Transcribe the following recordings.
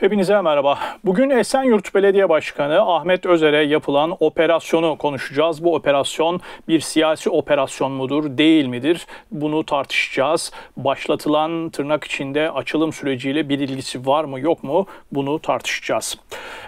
Hepinize merhaba. Bugün Esenyurt Belediye Başkanı Ahmet Özer'e yapılan operasyonu konuşacağız. Bu operasyon bir siyasi operasyon mudur, değil midir? Bunu tartışacağız. Başlatılan tırnak içinde açılım süreciyle bir ilgisi var mı, yok mu? Bunu tartışacağız.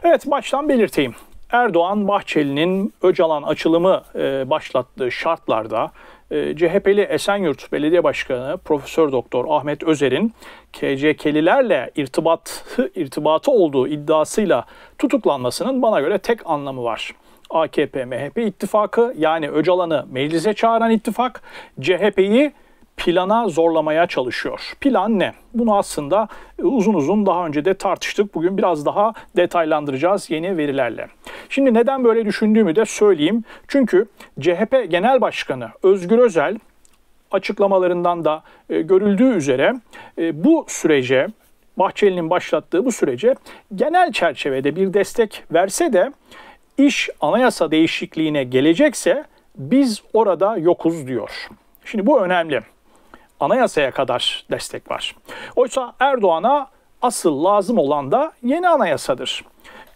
Evet, baştan belirteyim. Erdoğan Bahçeli'nin Öcalan açılımı e, başlattığı şartlarda ee, CHP'li Esenyurt Belediye Başkanı Profesör Doktor Ahmet Özer'in KCK'lilerle irtibatı, irtibatı olduğu iddiasıyla tutuklanmasının bana göre tek anlamı var. AKP-MHP ittifakı yani Öcalan'ı meclise çağıran ittifak CHP'yi plana zorlamaya çalışıyor. Plan ne? Bunu aslında uzun uzun daha önce de tartıştık. Bugün biraz daha detaylandıracağız yeni verilerle. Şimdi neden böyle düşündüğümü de söyleyeyim. Çünkü CHP Genel Başkanı Özgür Özel açıklamalarından da e, görüldüğü üzere e, bu sürece Bahçeli'nin başlattığı bu sürece genel çerçevede bir destek verse de iş anayasa değişikliğine gelecekse biz orada yokuz diyor. Şimdi bu önemli. Anayasaya kadar destek var. Oysa Erdoğan'a asıl lazım olan da yeni anayasadır.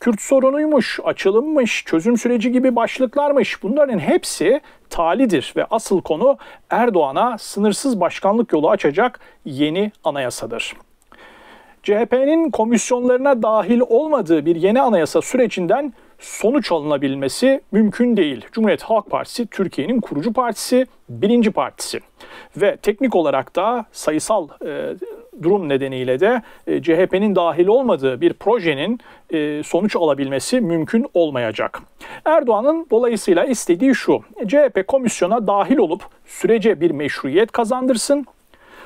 Kürt sorunuymuş, açılımmış, çözüm süreci gibi başlıklarmış bunların hepsi talidir ve asıl konu Erdoğan'a sınırsız başkanlık yolu açacak yeni anayasadır. CHP'nin komisyonlarına dahil olmadığı bir yeni anayasa sürecinden sonuç alınabilmesi mümkün değil. Cumhuriyet Halk Partisi Türkiye'nin kurucu partisi, birinci partisi ve teknik olarak da sayısal e, durum nedeniyle de e, CHP'nin dahil olmadığı bir projenin e, sonuç alabilmesi mümkün olmayacak. Erdoğan'ın dolayısıyla istediği şu. CHP komisyona dahil olup sürece bir meşruiyet kazandırsın.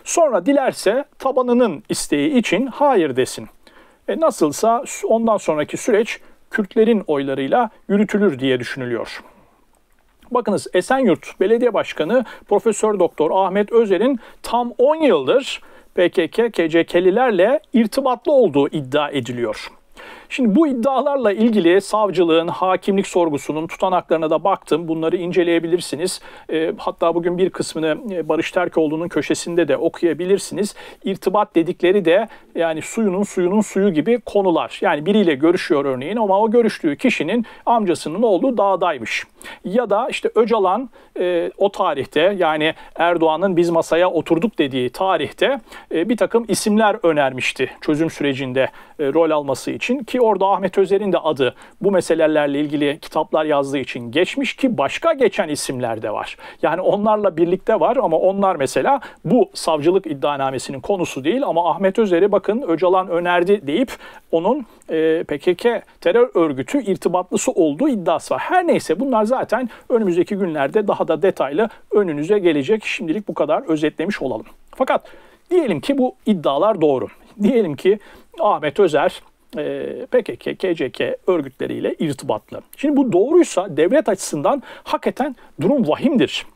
Sonra dilerse tabanının isteği için hayır desin. E, nasılsa ondan sonraki süreç Kürtlerin oylarıyla yürütülür diye düşünülüyor. Bakınız Esenyurt Belediye Başkanı Profesör Doktor Ahmet Özer'in tam 10 yıldır PKK, KCK'lilerle irtibatlı olduğu iddia ediliyor. Şimdi bu iddialarla ilgili savcılığın, hakimlik sorgusunun tutanaklarına da baktım. Bunları inceleyebilirsiniz. E, hatta bugün bir kısmını e, Barış Terkoğlu'nun köşesinde de okuyabilirsiniz. İrtibat dedikleri de yani suyunun suyunun suyu gibi konular. Yani biriyle görüşüyor örneğin ama o görüştüğü kişinin amcasının olduğu dağdaymış. Ya da işte Öcalan e, o tarihte yani Erdoğan'ın biz masaya oturduk dediği tarihte e, bir takım isimler önermişti çözüm sürecinde e, rol alması için için ki orada Ahmet Özer'in de adı bu meselelerle ilgili kitaplar yazdığı için geçmiş ki başka geçen isimler de var. Yani onlarla birlikte var ama onlar mesela bu savcılık iddianamesinin konusu değil ama Ahmet Özer'i bakın Öcalan önerdi deyip onun e, PKK terör örgütü irtibatlısı olduğu iddiası var. Her neyse bunlar zaten önümüzdeki günlerde daha da detaylı önünüze gelecek. Şimdilik bu kadar özetlemiş olalım. Fakat diyelim ki bu iddialar doğru. Diyelim ki Ahmet Özer ee, PKK, KCK örgütleriyle irtibatlı. Şimdi bu doğruysa devlet açısından hakikaten durum vahimdir.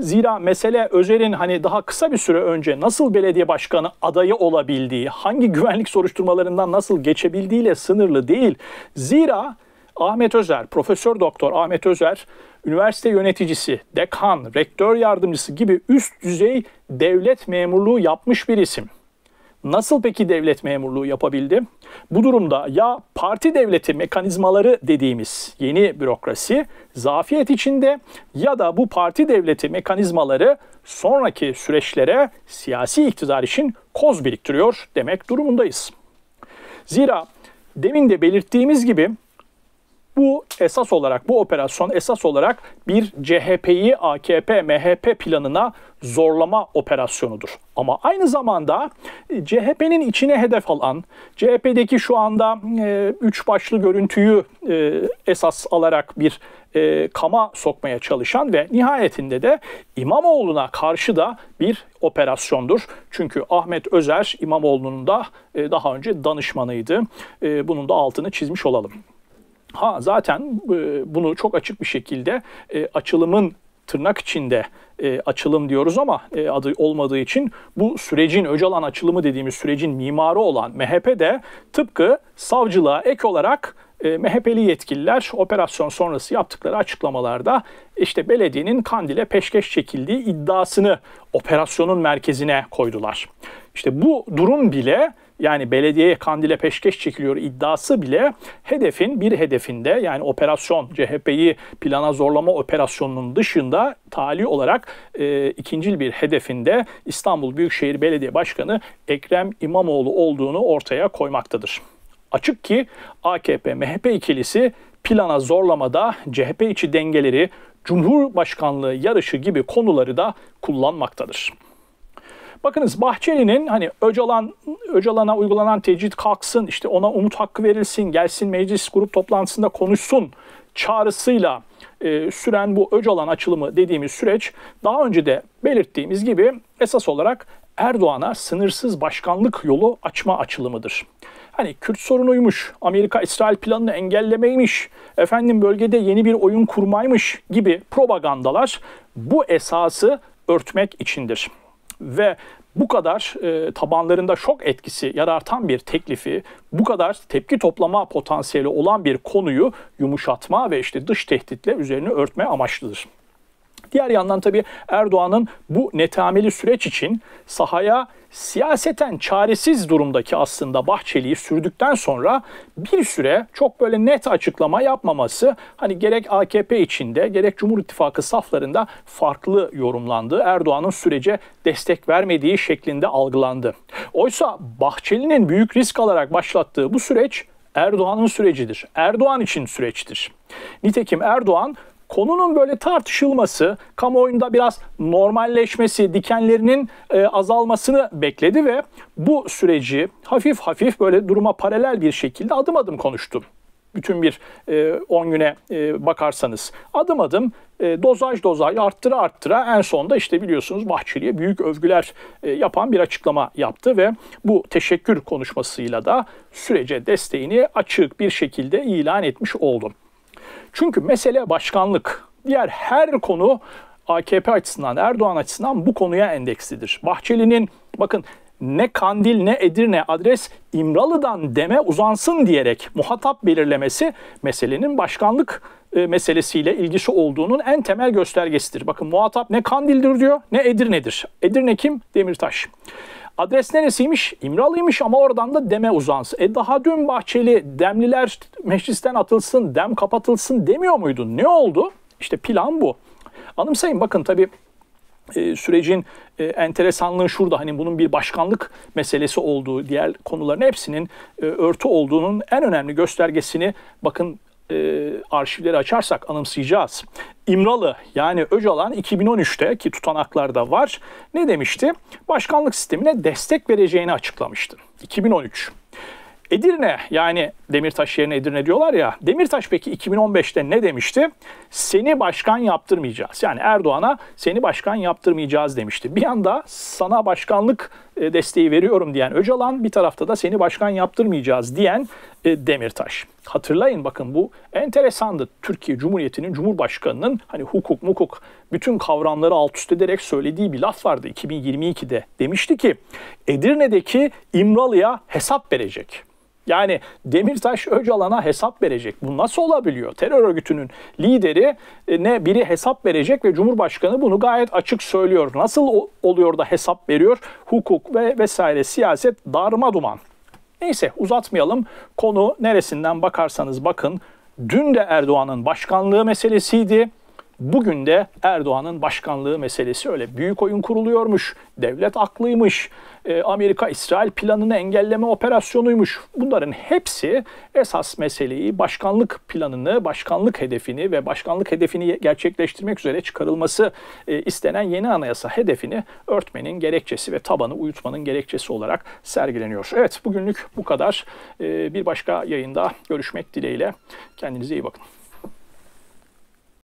Zira mesele Özer'in hani daha kısa bir süre önce nasıl belediye başkanı adayı olabildiği, hangi güvenlik soruşturmalarından nasıl geçebildiğiyle sınırlı değil. Zira Ahmet Özer, Profesör Doktor Ahmet Özer, üniversite yöneticisi, dekan, rektör yardımcısı gibi üst düzey devlet memurluğu yapmış bir isim. Nasıl peki devlet memurluğu yapabildi? Bu durumda ya parti devleti mekanizmaları dediğimiz yeni bürokrasi zafiyet içinde ya da bu parti devleti mekanizmaları sonraki süreçlere siyasi iktidar için koz biriktiriyor demek durumundayız. Zira demin de belirttiğimiz gibi bu esas olarak, bu operasyon esas olarak bir CHP'yi AKP, MHP planına zorlama operasyonudur. Ama aynı zamanda e, CHP'nin içine hedef alan, CHP'deki şu anda e, üç başlı görüntüyü e, esas alarak bir e, kama sokmaya çalışan ve nihayetinde de İmamoğlu'na karşı da bir operasyondur. Çünkü Ahmet Özer İmamoğlu'nun da e, daha önce danışmanıydı. E, bunun da altını çizmiş olalım. Ha zaten e, bunu çok açık bir şekilde e, açılımın tırnak içinde e, açılım diyoruz ama e, adı olmadığı için bu sürecin Öcalan açılımı dediğimiz sürecin mimarı olan MHP de tıpkı savcılığa ek olarak e, MHP'li yetkililer operasyon sonrası yaptıkları açıklamalarda işte belediyenin Kandil'e peşkeş çekildiği iddiasını operasyonun merkezine koydular. İşte bu durum bile yani belediyeye kandile peşkeş çekiliyor iddiası bile hedefin bir hedefinde yani operasyon CHP'yi plana zorlama operasyonunun dışında tali olarak e, ikincil bir hedefinde İstanbul Büyükşehir Belediye Başkanı Ekrem İmamoğlu olduğunu ortaya koymaktadır. Açık ki AKP-MHP ikilisi plana zorlamada CHP içi dengeleri, Cumhurbaşkanlığı yarışı gibi konuları da kullanmaktadır. Bakınız Bahçeli'nin hani Öcalan Öcalan'a uygulanan tecrit kalksın, işte ona umut hakkı verilsin, gelsin meclis grup toplantısında konuşsun çağrısıyla e, süren bu Öcalan açılımı dediğimiz süreç daha önce de belirttiğimiz gibi esas olarak Erdoğan'a sınırsız başkanlık yolu açma açılımıdır. Hani Kürt sorunuymuş, Amerika-İsrail planını engellemeymiş, efendim bölgede yeni bir oyun kurmaymış gibi propagandalar bu esası örtmek içindir ve bu kadar e, tabanlarında şok etkisi yaratan bir teklifi, bu kadar tepki toplama potansiyeli olan bir konuyu yumuşatma ve işte dış tehditle üzerine örtme amaçlıdır. Diğer yandan tabii Erdoğan'ın bu netameli süreç için sahaya siyaseten çaresiz durumdaki aslında Bahçeli'yi sürdükten sonra bir süre çok böyle net açıklama yapmaması hani gerek AKP içinde gerek Cumhur İttifakı saflarında farklı yorumlandı. Erdoğan'ın sürece destek vermediği şeklinde algılandı. Oysa Bahçeli'nin büyük risk alarak başlattığı bu süreç Erdoğan'ın sürecidir. Erdoğan için süreçtir. Nitekim Erdoğan konunun böyle tartışılması, kamuoyunda biraz normalleşmesi, dikenlerinin e, azalmasını bekledi ve bu süreci hafif hafif böyle duruma paralel bir şekilde adım adım konuştu. Bütün bir 10 e, güne e, bakarsanız adım adım e, dozaj dozaj arttıra arttıra en sonda işte biliyorsunuz Bahçeli'ye büyük övgüler e, yapan bir açıklama yaptı ve bu teşekkür konuşmasıyla da sürece desteğini açık bir şekilde ilan etmiş oldum. Çünkü mesele başkanlık. Diğer her konu AKP açısından, Erdoğan açısından bu konuya endekslidir. Bahçeli'nin bakın ne Kandil ne Edirne adres İmralı'dan deme uzansın diyerek muhatap belirlemesi meselenin başkanlık e, meselesiyle ilgisi olduğunun en temel göstergesidir. Bakın muhatap ne Kandil'dir diyor ne Edirne'dir. Edirne kim? Demirtaş. Adres neresiymiş? İmralı'ymış ama oradan da Dem'e uzansı. E daha dün Bahçeli Demliler meclisten atılsın, Dem kapatılsın demiyor muydun? Ne oldu? İşte plan bu. Anımsayın bakın tabii e, sürecin e, enteresanlığı şurada hani bunun bir başkanlık meselesi olduğu diğer konuların hepsinin e, örtü olduğunun en önemli göstergesini bakın e, arşivleri açarsak anımsayacağız. İmralı yani Öcalan 2013'te ki tutanaklarda var ne demişti? Başkanlık sistemine destek vereceğini açıklamıştı. 2013. Edirne yani Demirtaş yerine Edirne diyorlar ya. Demirtaş peki 2015'te ne demişti? Seni başkan yaptırmayacağız. Yani Erdoğan'a seni başkan yaptırmayacağız demişti. Bir anda sana başkanlık e, desteği veriyorum diyen Öcalan bir tarafta da seni başkan yaptırmayacağız diyen e, Demirtaş. Hatırlayın bakın bu enteresandı. Türkiye Cumhuriyeti'nin Cumhurbaşkanı'nın hani hukuk mukuk bütün kavramları alt üst ederek söylediği bir laf vardı 2022'de. Demişti ki Edirne'deki İmralı'ya hesap verecek. Yani Demirtaş Öcalan'a hesap verecek. Bu nasıl olabiliyor? Terör örgütünün lideri e, ne biri hesap verecek ve Cumhurbaşkanı bunu gayet açık söylüyor. Nasıl oluyor da hesap veriyor? Hukuk ve vesaire siyaset darma duman. Neyse uzatmayalım. Konu neresinden bakarsanız bakın dün de Erdoğan'ın başkanlığı meselesiydi. Bugün de Erdoğan'ın başkanlığı meselesi öyle büyük oyun kuruluyormuş, devlet aklıymış, e, Amerika-İsrail planını engelleme operasyonuymuş. Bunların hepsi esas meseleyi başkanlık planını, başkanlık hedefini ve başkanlık hedefini gerçekleştirmek üzere çıkarılması e, istenen yeni anayasa hedefini örtmenin gerekçesi ve tabanı uyutmanın gerekçesi olarak sergileniyor. Evet bugünlük bu kadar. E, bir başka yayında görüşmek dileğiyle. Kendinize iyi bakın.